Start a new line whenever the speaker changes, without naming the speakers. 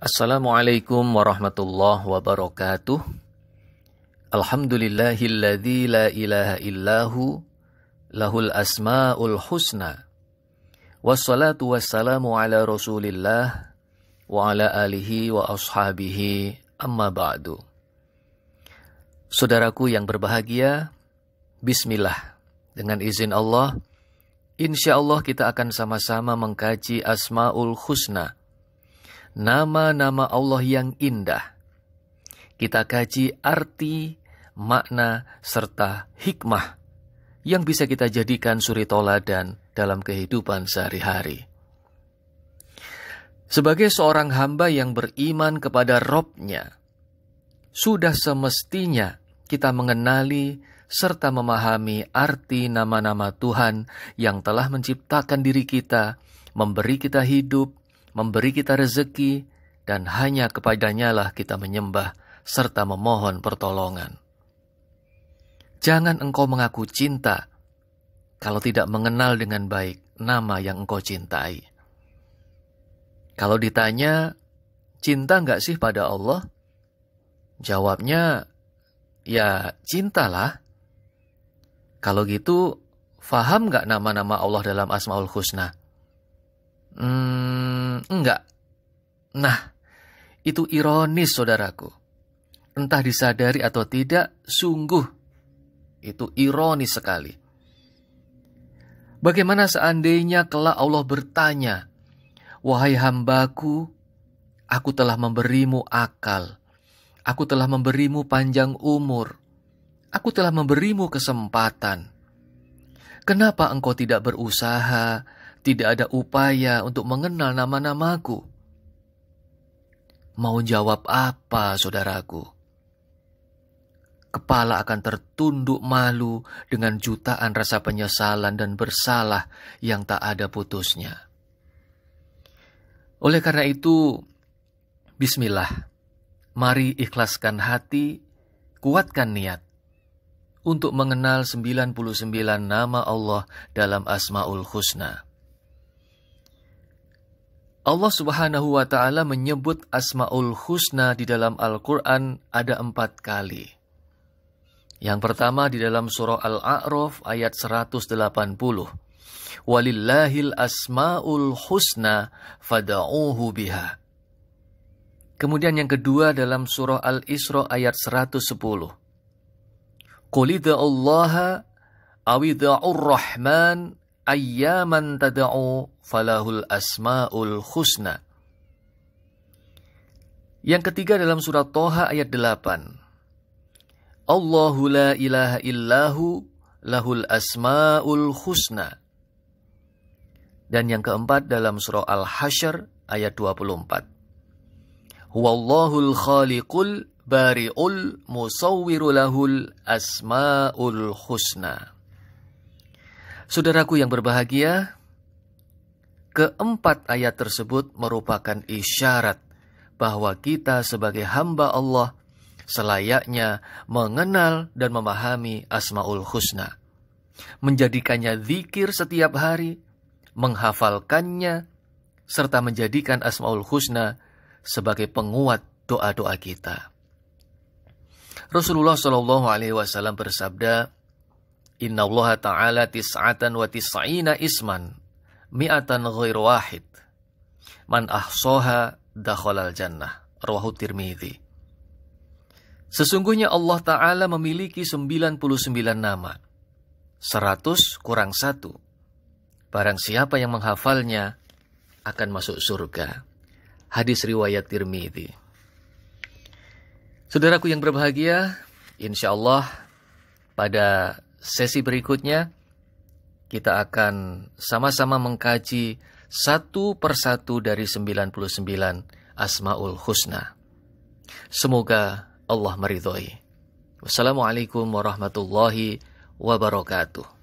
Assalamualaikum warahmatullahi wabarakatuh. Alhamdulillahilladzi la ilaha illahu lahul asmaul husna. Wassalatu wassalamu ala rasulillah wa ala alihi wa ashabihi amma ba'du. Saudaraku yang berbahagia, bismillah. Dengan izin Allah, insya Allah kita akan sama-sama mengkaji Asmaul Husna – nama-nama Allah yang indah. Kita kaji arti, makna, serta hikmah yang bisa kita jadikan suri toladan dalam kehidupan sehari-hari. Sebagai seorang hamba yang beriman kepada Robnya, sudah semestinya kita mengenali serta memahami arti nama-nama Tuhan yang telah menciptakan diri kita, memberi kita hidup, memberi kita rezeki, dan hanya kepadanya lah kita menyembah serta memohon pertolongan. Jangan engkau mengaku cinta kalau tidak mengenal dengan baik nama yang engkau cintai. Kalau ditanya, cinta nggak sih pada Allah? Jawabnya, ya cintalah. Kalau gitu, faham nggak nama-nama Allah dalam Asmaul Husna? enggak? Nah, itu ironis saudaraku. Entah disadari atau tidak, sungguh itu ironis sekali. Bagaimana seandainya kelak Allah bertanya, Wahai hambaku, aku telah memberimu akal, aku telah memberimu panjang umur, aku telah memberimu kesempatan. Kenapa engkau tidak berusaha tidak ada upaya untuk mengenal nama-namaku. Mau jawab apa, saudaraku? Kepala akan tertunduk malu dengan jutaan rasa penyesalan dan bersalah yang tak ada putusnya. Oleh karena itu, bismillah, mari ikhlaskan hati, kuatkan niat untuk mengenal 99 nama Allah dalam Asmaul Husna. Allah Subhanahu wa Ta'ala menyebut Asmaul Husna di dalam Al-Quran ada empat kali. Yang pertama di dalam Surah Al-A'raf ayat 180. Walillahil asma'ul husna fada'uhu biha. Kemudian yang kedua dalam Surah Al-Isra ayat 110. Qulida'ullaha awidha'ur rahman ayyaman tad'u falahul asmaul husna. Yang ketiga dalam surat Toha ayat 8. Allahu la ilaha illahu lahul asmaul husna. Dan yang keempat dalam surah Al-Hasyr ayat 24. Huwallahul khaliqul bari'ul musawwiru lahul asmaul husna. Saudaraku yang berbahagia, keempat ayat tersebut merupakan isyarat bahwa kita sebagai hamba Allah selayaknya mengenal dan memahami Asmaul Husna, menjadikannya zikir setiap hari, menghafalkannya, serta menjadikan Asmaul Husna sebagai penguat doa-doa kita. Rasulullah Shallallahu Alaihi Wasallam bersabda, Inna Allah Ta'ala tis'atan wa tis'ina isman mi'atan ghair wahid. Man ahsoha dakhalal jannah. Ruahu Tirmidhi. Sesungguhnya Allah Ta'ala memiliki 99 nama. 100 kurang 1. Barang siapa yang menghafalnya akan masuk surga. Hadis riwayat Tirmidhi. Saudaraku yang berbahagia, insya Allah pada sesi berikutnya kita akan sama-sama mengkaji satu persatu dari 99 Asmaul Husna. Semoga Allah meridhoi. Wassalamualaikum warahmatullahi wabarakatuh.